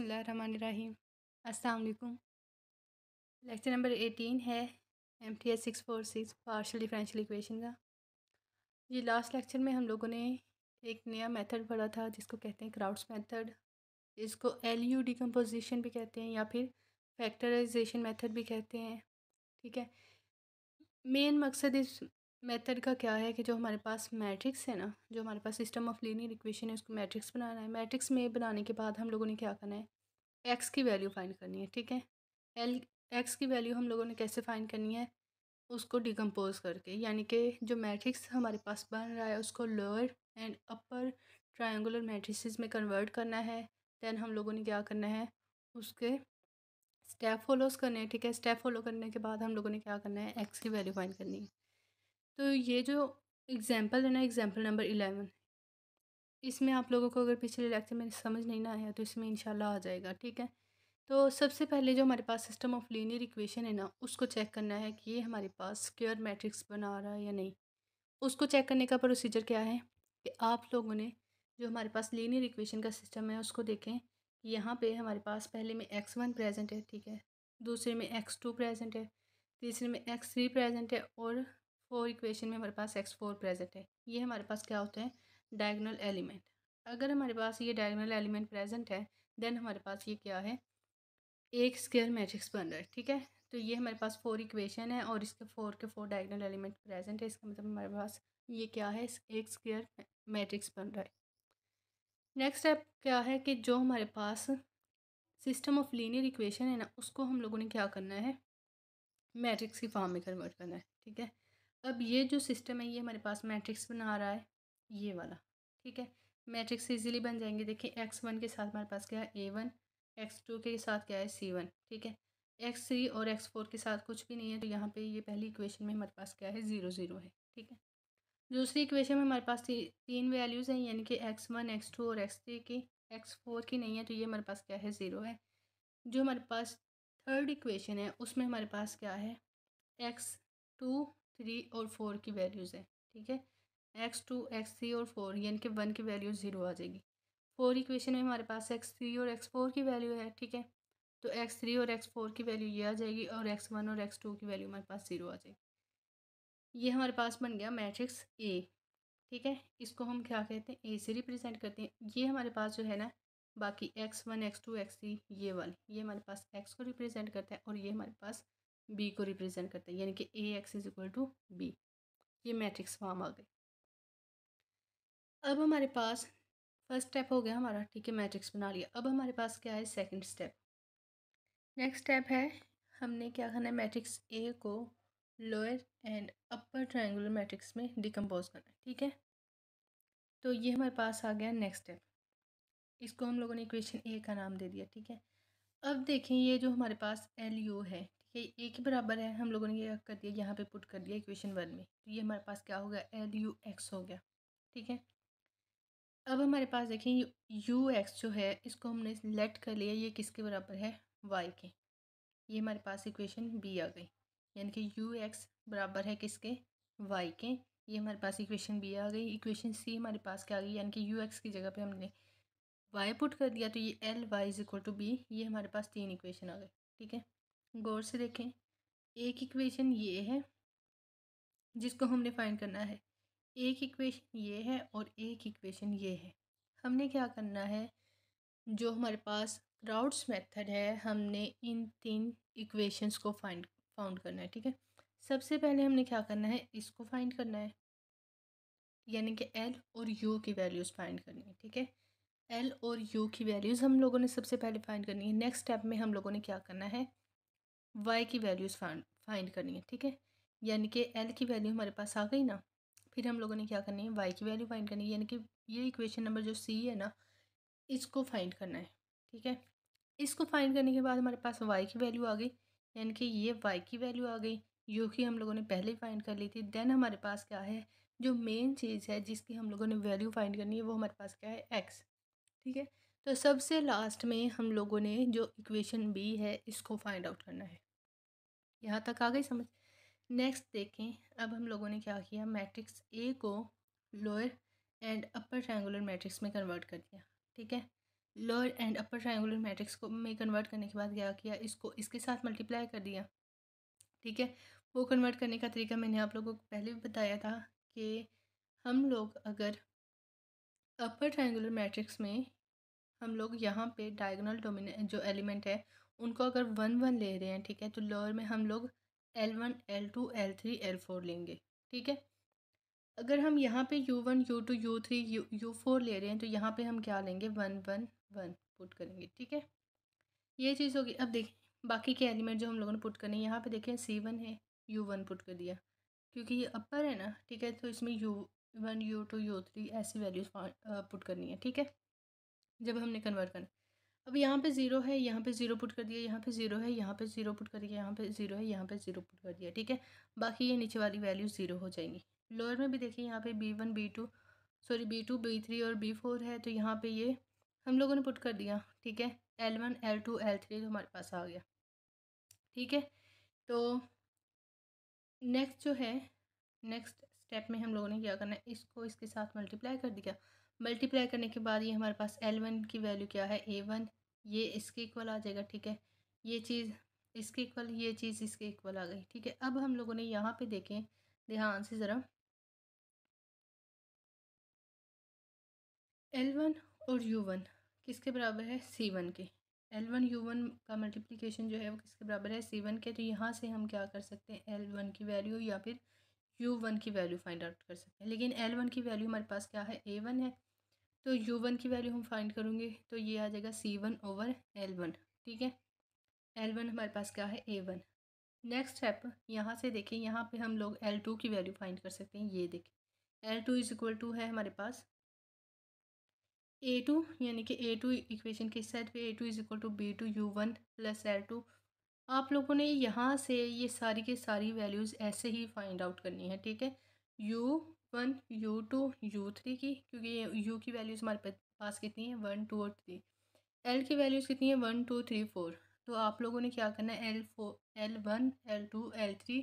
बिसमीम अस्सलाम lecture number eighteen है M T S six four six partial differential equation का ये लास्ट लेक्चर में हम लोगों ने एक नया मेथड पढ़ा था जिसको कहते हैं क्राउड्स मेथड इसको एल यू डिकम्पोजिशन भी कहते हैं या फिर फैक्टराइजेशन मेथड भी कहते हैं ठीक है मेन मकसद इस मेथड का क्या है कि जो हमारे पास मैट्रिक्स है ना जो हमारे पास सिस्टम ऑफ लीनियर इक्वेशन है उसको मैट्रिक्स बनाना है मैट्रिक्स में बनाने के बाद हम लोगों ने क्या करना है एक्स की वैल्यू फाइंड करनी है ठीक है एल एक्स की वैल्यू हम लोगों ने कैसे फाइंड करनी है उसको डिकम्पोज करके यानी कि जो मैट्रिक्स हमारे पास बन रहा है उसको lower and upper triangular matrix में कन्वर्ट करना है दैन हम लोगों ने क्या करना है उसके स्टेप फॉलोस करने हैं ठीक है स्टेप फॉलो करने के बाद हम लोगों ने क्या करना है एक्स की वैल्यू फाइंड करनी है तो ये जो एग्ज़ैम्पल है ना एग्ज़ैम्पल नंबर इलेवन इसमें आप लोगों को अगर पिछले लेक्चर में समझ नहीं ना आया तो इसमें इंशाल्लाह आ जाएगा ठीक है तो सबसे पहले जो हमारे पास सिस्टम ऑफ लीनियर इक्वेशन है ना उसको चेक करना है कि ये हमारे पास स्क्वेयर मैट्रिक्स बना रहा है या नहीं उसको चेक करने का प्रोसीजर क्या है कि आप लोगों ने जो हमारे पास लीनियर इक्वेशन का सिस्टम है उसको देखें कि यहाँ पे हमारे पास पहले में एक्स वन प्रेजेंट है ठीक है दूसरे में एक्स टू प्रेजेंट है तीसरे में एक्स थ्री प्रेजेंट है और फोर इक्वेशन में हमारे पास एक्स फोर प्रेजेंट है ये हमारे पास क्या होते हैं डायगनल एलिमेंट अगर हमारे पास ये डायगनल एलिमेंट प्रेजेंट है देन हमारे पास ये क्या है एक स्केयर मैट्रिक्स बन रहा है ठीक है तो ये हमारे पास फोर इक्वेशन है और इसके फोर के फोर डायगनल एलिमेंट प्रेजेंट है इसका मतलब हमारे पास ये क्या है एक स्केयर मैट्रिक्स बन रहा है नेक्स्ट स्टेप क्या है कि जो हमारे पास सिस्टम ऑफ लीनियर इक्वेशन है ना उसको हम लोगों ने क्या करना है मैट्रिक्स की फॉर्म में कन्वर्ट करना है ठीक है अब ये जो सिस्टम है ये हमारे पास मैट्रिक्स बना रहा है ये वाला ठीक है मैट्रिक्स इजीली बन जाएंगे देखिए एक्स वन के साथ हमारे पास क्या है ए वन एक्स टू के साथ क्या है सी वन ठीक है एक्स थ्री और एक्स फोर के साथ कुछ भी नहीं है तो यहाँ पे ये पहली इक्वेशन में हमारे पास क्या है ज़ीरो ज़ीरो है ठीक है दूसरी इक्वेशन में हमारे पास ती, तीन वैल्यूज़ हैं यानी कि एक्स वन एक्स टू और एक्स थ्री की एक्स फोर की नहीं है तो ये हमारे पास क्या है ज़ीरो है जो हमारे पास थर्ड इक्वेशन है उसमें हमारे पास क्या है एक्स टू थ्री और फोर की वैल्यूज़ हैं ठीक है एक्स टू एक्स थ्री और फोर यानी कि वन की वैल्यू ज़ीरो आ जाएगी फोर इक्वेशन में हमारे पास एक्स थ्री और एक्स फोर की वैल्यू है ठीक है तो एक्स थ्री और एक्स फोर की वैल्यू ये आ जाएगी और एक्स वन और एक्स टू की वैल्यू हमारे पास ज़ीरो आ जाएगी ये हमारे पास बन गया मैट्रिक्स ए ठीक है इसको हम क्या कहते हैं ए से रिप्रेजेंट करते हैं ये हमारे पास जो है ना बाकी X one X two X three ये वाले ये हमारे पास एक्स को रिप्रेजेंट करता है और ये हमारे पास बी को रिप्रेजेंट करता है यानी कि A X is equal to B ये मैट्रिक्स फॉर्म आ गए अब हमारे पास फर्स्ट स्टेप हो गया हमारा ठीक है मैट्रिक्स बना लिया अब हमारे पास क्या है सेकंड स्टेप नेक्स्ट स्टेप है हमने क्या करना है मैट्रिक्स ए को lower and upper triangular matrix में डिकम्पोज करना है ठीक है तो ये हमारे पास आ गया नेक्स्ट स्टेप इसको हम लोगों ने इक्वेशन ए का नाम दे दिया ठीक है अब देखें ये जो हमारे पास एल यू है ये एक ही बराबर है हम लोगों ने ये कर दिया यहाँ पे पुट कर दिया इक्वेशन वन में तो ये हमारे पास क्या हो गया एल यू एक्स हो गया ठीक है अब हमारे पास देखें यू एक्स जो है इसको हमने लेट कर लिया ये किसके बराबर है वाई के ये हमारे पास इक्वेशन बी आ गई यानी कि यू एक्स बराबर है किसके वाई के ये हमारे पास इक्वेशन बी आ गई इक्वेशन सी हमारे पास क्या आ गई यानी कि यू एक्स की जगह पे हमने वाई पुट कर दिया तो ये L Y is equal to B ये हमारे पास तीन इक्वेशन आ गई ठीक है गौर से देखें एक इक्वेशन ये है जिसको हमने फाइंड करना है एक इक्वेशन ये है और एक इक्वेशन ये है हमने क्या करना है जो हमारे पास क्राउड्स मेथड है हमने इन तीन इक्वेशंस को फाइंड फाउंड करना है ठीक है सबसे पहले हमने क्या करना है इसको फाइंड करना है यानी कि एल और यू की वैल्यूज़ फाइंड करनी है ठीक है एल और यू की वैल्यूज़ हम लोगों ने सबसे पहले फाइंड करनी है नेक्स्ट स्टेप में हम लोगों ने क्या करना है वाई की वैल्यूज़ फाइंड करनी है ठीक है यानी कि एल की वैल्यू हमारे पास आ गई ना फिर हम लोगों ने क्या करनी है वाई की वैल्यू फाइंड करनी है यानी कि ये इक्वेशन नंबर जो सी है ना इसको फाइंड करना है ठीक है इसको फाइंड करने के बाद हमारे पास वाई की वैल्यू आ गई यानी कि ये वाई की वैल्यू आ गई जो कि हम लोगों ने पहले फाइंड कर ली थी देन हमारे पास क्या है जो मेन चीज़ है जिसकी हम लोगों ने वैल्यू फाइंड करनी है वो हमारे पास क्या है एक्स ठीक है तो सबसे लास्ट में हम लोगों ने जो इक्वेशन बी है इसको फाइंड आउट करना है यहाँ तक आ गई समझ नेक्स्ट देखें अब हम लोगों ने क्या किया मैट्रिक्स ए को lower and upper triangular matrix में कन्वर्ट कर दिया ठीक है lower and upper triangular matrix को में कन्वर्ट करने के बाद क्या किया इसको इसके साथ मल्टीप्लाई कर दिया ठीक है वो कन्वर्ट करने का तरीका मैंने आप लोगों को पहले भी बताया था कि हम लोग अगर अपर ट्रायंगुलर मैट्रिक्स में हम लोग यहाँ पे डायगोनल डोमिनेंट जो एलिमेंट है उनको अगर वन वन ले रहे हैं ठीक है तो लोअर में हम लोग L one L two L three L four लेंगे ठीक है अगर हम यहाँ पे U one U two U three U four ले रहे हैं तो यहाँ पे हम क्या लेंगे वन वन वन पुट करेंगे ठीक है ये चीज़ होगी अब देखें बाकी के एलिमेंट जो हम लोगों ने पुट करने हैं यहाँ पे देखें सी वन है यू वन पुट कर दिया क्योंकि ये अपर है ना ठीक है तो इसमें U one U two U three ऐसी वैल्यूज़ पुट करनी है ठीक है जब हमने कन्वर्ट करना अब यहाँ पे ज़ीरो है यहाँ पे ज़ीरो पुट कर दिया यहाँ पे ज़ीरो है यहाँ पे ज़ीरो पुट कर दिया यहाँ पे ज़ीरो है यहाँ पे ज़ीरो पुट कर दिया ठीक है बाकी ये नीचे वाली वैल्यू ज़ीरो हो जाएंगी लोअर में भी देखिए यहाँ पे B one B two sorry B two B three और बी फोर है तो यहाँ पे ये हम लोगों ने पुट कर दिया ठीक है L one L two L three तो हमारे पास आ गया ठीक है तो नेक्स्ट जो है नेक्स्ट स्टेप में हम लोगों ने क्या करना है इसको इसके साथ मल्टीप्लाई कर दिया मल्टीप्लाई करने के बाद ये हमारे पास एल वन की वैल्यू क्या है ए वन ये इसके इक्वल आ जाएगा ठीक है ये चीज़ इसके इक्वल ये चीज़ इसके इक्वल आ गई ठीक है अब हम लोगों ने यहाँ पे देखें ध्यान से ज़रा एल वन और यू वन किसके बराबर है सी वन के एल वन यू वन का मल्टीप्लिकेशन जो है वो किसके बराबर है सी वन के तो यहाँ से हम क्या कर सकते हैं एल वन की वैल्यू या फिर यू वन की वैल्यू फाइंड आउट कर सकते हैं लेकिन एल वन की वैल्यू हमारे पास क्या है ए वन है तो यू वन की वैल्यू हम फाइंड करेंगे तो ये आ जाएगा C one over L one ठीक है एल वन हमारे पास क्या है ए वन नेक्स्ट स्टेप यहाँ से देखें यहाँ पे हम लोग एल टू की वैल्यू फाइंड कर सकते हैं ये देखें L two is equal to है हमारे पास ए टू यानी कि ए टू इक्वेशन के साइड पे A two is equal to B two U one plus L two आप लोगों ने यहाँ से ये सारी के सारी वैल्यूज़ ऐसे ही फाइंड आउट करनी है ठीक है U one U two U three की क्योंकि ये यू की वैल्यूज़ हमारे पास कितनी है वन टू और थ्री एल की वैल्यूज़ कितनी है वन टू थ्री फोर तो आप लोगों ने क्या करना है L four L one L two L three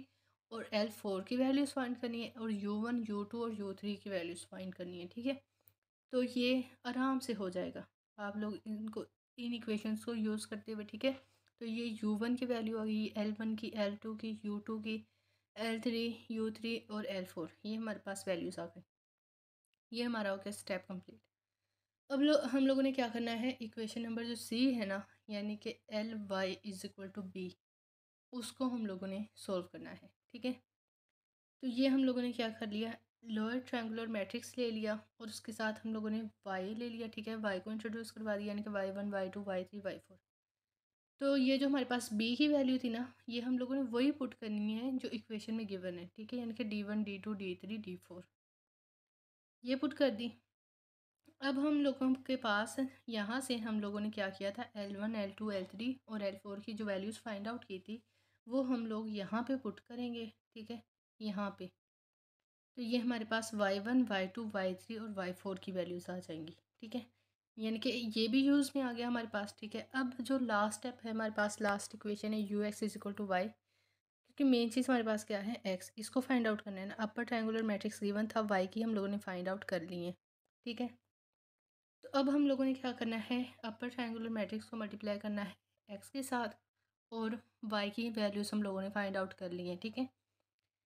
और एल फोर की वैल्यूज़ फाइंड करनी है और यू वन यू टू और यू थ्री की वैल्यूज़ फाइंड करनी है ठीक है तो ये आराम से हो जाएगा आप लोग इनको इन इक्वेशंस को यूज़ करते हुए ठीक है तो ये यू वन की वैल्यू आ गई एल वन की एल टू की यू टू की एल थ्री यू थ्री और एल फोर ये हमारे पास वैल्यूज़ आ गए ये हमारा हो गया स्टेप कंप्लीट अब लो हम लोगों ने क्या करना है इक्वेशन नंबर जो सी है ना यानी कि L Y is equal to B उसको हम लोगों ने सॉल्व करना है ठीक है तो ये हम लोगों ने क्या कर लिया लोअर ट्रायंगुलर मैट्रिक्स ले लिया और उसके साथ हम लोगों ने वाई ले लिया ठीक है वाई को इंट्रोड्यूस करवा दिया यानी कि Y one Y two Y three Y four तो ये जो हमारे पास बी की वैल्यू थी ना ये हम लोगों ने वही पुट करनी है जो इक्वेशन में गिवन है ठीक है यानी कि D one D two D three D four ये पुट कर दी अब हम लोगों के पास यहाँ से हम लोगों ने क्या किया था L one L two L three और एल फोर की जो वैल्यूज़ फाइंड आउट की थी वो हम लोग यहाँ पे पुट करेंगे ठीक है यहाँ पे तो ये हमारे पास Y one Y two Y three और वाई फोर की वैल्यूज़ आ जाएंगी ठीक है यानी कि ये भी यूज़ में आ गया हमारे पास ठीक है अब जो लास्ट स्टेप है हमारे पास लास्ट इक्वेशन है U X is equal to Y क्योंकि मेन चीज़ हमारे पास क्या है एक्स इसको फाइंड आउट करना है ना अपर ट्रायंगुलर मैट्रिक्स गिवन था वाई की हम लोगों ने फाइंड आउट कर ली है ठीक है तो अब हम लोगों ने क्या करना है अपर ट्रायंगुलर मैट्रिक्स को मल्टीप्लाई करना है एक्स के साथ और वाई की वैल्यूज़ हम लोगों ने फाइंड आउट कर ली है ठीक है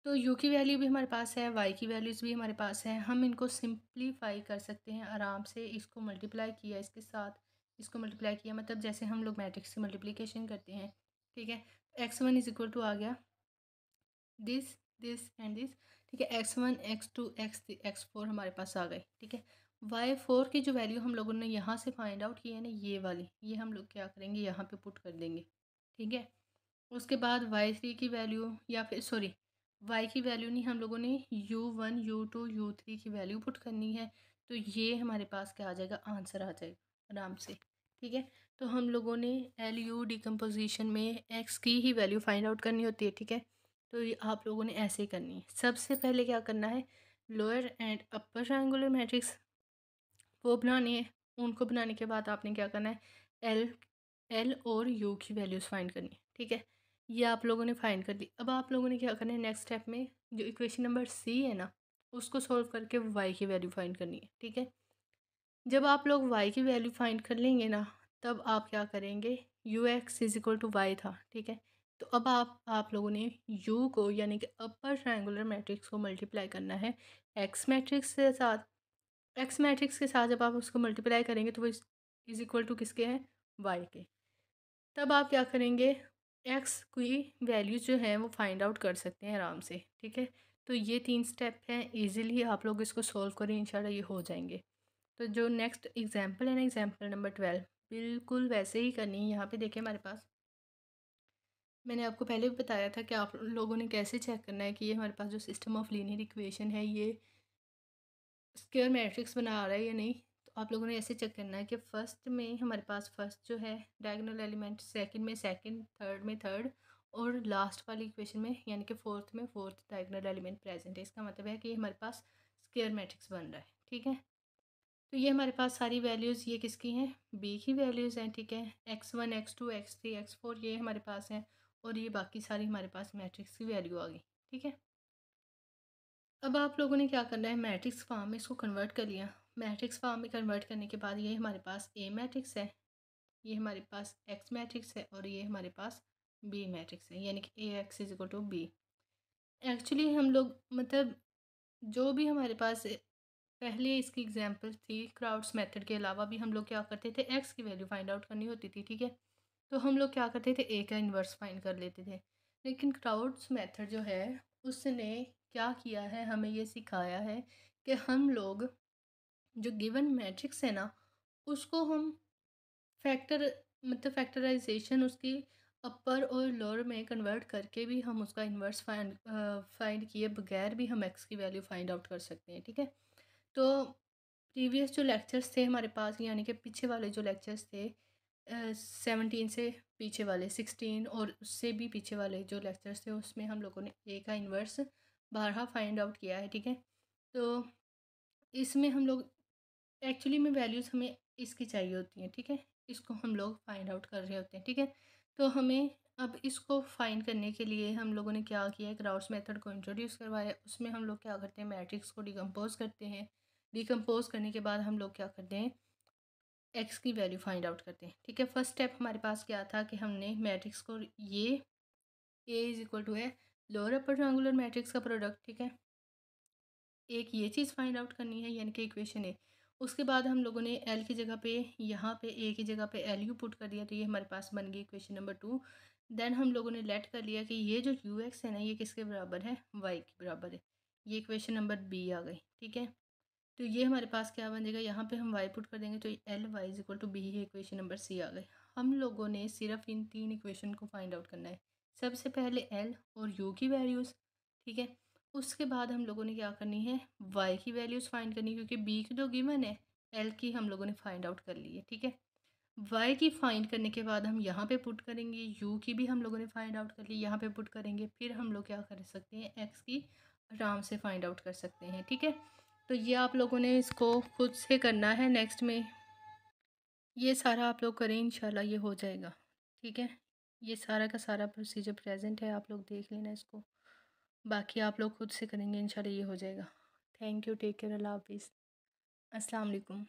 तो यू की वैल्यू भी हमारे पास है वाई की वैल्यूज़ भी हमारे पास है हम इनको सिंप्लीफाई कर सकते हैं आराम से इसको मल्टीप्लाई किया इसके साथ इसको मल्टीप्लाई किया मतलब जैसे हम लोग मैट्रिक्स से मल्टीप्लीकेशन करते हैं ठीक है X one is equal to आ गया दिस दिस एंड दिस ठीक है X one X two X X four हमारे पास आ गए ठीक है वाई फोर की जो वैल्यू हम लोगों ने यहाँ से फाइंड आउट की है ना ये वाली ये हम लोग क्या करेंगे यहाँ पे पुट कर देंगे ठीक है उसके बाद वाई थ्री की वैल्यू या फिर सॉरी वाई की वैल्यू नहीं हम लोगों ने U one U two U three की वैल्यू पुट करनी है तो ये हमारे पास क्या आ जाएगा आंसर आ जाएगा आराम से ठीक है तो हम लोगों ने एल यू डिकम्पोजिशन में एक्स की ही वैल्यू फाइंड आउट करनी होती है ठीक है तो ये आप लोगों ने ऐसे ही करनी है सबसे पहले क्या करना है lower and upper triangular matrix वो बनानी है उनको बनाने के बाद आपने क्या करना है एल एल और यू की वैल्यूज़ फाइंड करनी है ठीक है ये आप लोगों ने फाइंड कर ली अब आप लोगों ने क्या करना है नेक्स्ट स्टेप में जो इक्वेशन नंबर सी है ना उसको सॉल्व करके वाई की वैल्यू फाइंड करनी है ठीक है जब आप लोग वाई की वैल्यू फाइंड कर लेंगे ना तब आप क्या करेंगे U X is equal to Y था ठीक है तो अब आप आप लोगों ने यू को यानी कि अपर ट्रायंगुलर मैट्रिक्स को मल्टीप्लाई करना है एक्स मैट्रिक्स के साथ एक्स मैट्रिक्स के साथ जब आप उसको मल्टीप्लाई करेंगे तो वो इज इक्वल टू किसके हैं वाई के तब आप क्या करेंगे एक्स की वैल्यू जो है वो फाइंड आउट कर सकते हैं आराम से ठीक है तो ये तीन स्टेप हैं ईजिली आप लोग इसको सॉल्व करें इंशाल्लाह ये हो जाएंगे तो जो नेक्स्ट एग्जाम्पल है ना एग्जाम्पल नंबर ट्वेल्व बिल्कुल वैसे ही करनी है यहाँ पे देखें हमारे पास मैंने आपको पहले भी बताया था कि आप लोगों ने कैसे चेक करना है कि ये हमारे पास जो सिस्टम ऑफ लीनियर इक्वेशन है ये स्क्वेयर मैट्रिक्स बना रहा है या नहीं आप लोगों ने ऐसे चेक करना है कि फ़र्स्ट में हमारे पास फर्स्ट जो है डायगोनल एलिमेंट सेकंड में सेकंड थर्ड में थर्ड और लास्ट वाली इक्वेशन में यानी कि फोर्थ में फोर्थ डायगोनल एलिमेंट प्रेजेंट है इसका मतलब है कि हमारे पास स्केयर मैट्रिक्स बन रहा है ठीक है तो ये हमारे पास सारी वैल्यूज़ ये किसकी हैं बी की वैल्यूज़ हैं ठीक है X one X two X three X four ये हमारे पास हैं और ये बाकी सारी हमारे पास मैट्रिक्स की वैल्यू आ गई ठीक है अब आप लोगों ने क्या करना है मैट्रिक्स फॉर्म में इसको कन्वर्ट कर लिया मैट्रिक्स फॉर्म में कन्वर्ट करने के बाद ये हमारे पास ए मैट्रिक्स है ये हमारे पास एक्स मैट्रिक्स है और ये हमारे पास बी मैट्रिक्स है यानी कि A X is to B actually हम लोग मतलब जो भी हमारे पास पहले इसकी एग्जांपल थी क्राउड्स मेथड के अलावा भी हम लोग क्या करते थे एक्स की वैल्यू फाइंड आउट करनी होती थी ठीक है तो हम लोग क्या करते थे ए का इन्वर्स फाइंड कर लेते थे लेकिन क्राउड्स मैथड जो है उसने क्या किया है हमें ये सिखाया है कि हम लोग जो गिवन मैट्रिक्स है ना उसको हम फैक्टर मतलब फैक्टराइजेशन उसकी अपर और लोअर में कन्वर्ट करके भी हम उसका इन्वर्स फाइंड फाइंड किए बगैर भी हम एक्स की वैल्यू फाइंड आउट कर सकते हैं ठीक है तो प्रीवियस जो लेक्चर्स थे हमारे पास यानी कि पीछे वाले जो लेक्चर्स थे सेवनटीन uh, से पीछे वाले सिक्सटीन और उससे भी पीछे वाले जो लेक्चर्स थे उसमें हम लोगों ने ए का इन्वर्स बारह फाइंड आउट किया है ठीक है तो इसमें हम लोग एक्चुअली में वैल्यूज़ हमें इसकी चाहिए होती हैं ठीक है इसको हम लोग फाइंड आउट कर रहे होते हैं ठीक है तो हमें अब इसको फाइंड करने के लिए हम लोगों ने क्या किया है राउट्स मेथड को इंट्रोड्यूस करवाया उसमें हम लोग क्या करते हैं मैट्रिक्स को डिकम्पोज करते हैं डिकम्पोज करने के बाद हम लोग क्या करते हैं एक्स की वैल्यू फाइंड आउट करते हैं ठीक है फर्स्ट स्टेप हमारे पास क्या था कि हमने मैट्रिक्स को ये ए इज़ इक्वल टू है लोअर अपर ट्रांगुलर मैट्रिक्स का प्रोडक्ट ठीक है एक ये चीज़ फाइंड आउट करनी है यानी कि इक्वेशन ए उसके बाद हम लोगों ने एल की जगह पे यहाँ पे ए की जगह पे एल यू पुट कर दिया तो ये हमारे पास बन गई क्वेश्चन नंबर टू देन हम लोगों ने लेट कर लिया कि ये जो यू एक्स है ना ये किसके बराबर है वाई के बराबर है ये क्वेश्चन नंबर बी आ गई ठीक है तो ये हमारे पास क्या बन जाएगा यहाँ पे हम वाई पुट कर देंगे तो L Y is equal to B ये क्वेश्चन नंबर सी आ गई हम लोगों ने सिर्फ इन तीन इक्वेशन को फाइंड आउट करना है सबसे पहले एल और यू की वैल्यूज़ ठीक है उसके बाद हम लोगों ने क्या करनी है वाई की वैल्यूज़ फाइंड करनी क्योंकि बी की जो तो गिवन है एल की हम लोगों ने फाइंड आउट कर ली है ठीक है वाई की फाइंड करने के बाद हम यहाँ पे पुट करेंगे यू की भी हम लोगों ने फाइंड आउट कर ली यहाँ पे पुट करेंगे फिर हम लोग क्या कर सकते हैं एक्स की आराम से फाइंड आउट कर सकते हैं ठीक है तो ये आप लोगों ने इसको खुद से करना है नेक्स्ट में ये सारा आप लोग करें इंशाल्लाह ये हो जाएगा ठीक है ये सारा का सारा प्रोसीजर प्रेजेंट है आप लोग देख लेना इसको बाकी आप लोग खुद से करेंगे इंशाल्लाह ये हो जाएगा थैंक यू टेक केयर अल्लाह हाफिज़ अस्सलाम वालेकुम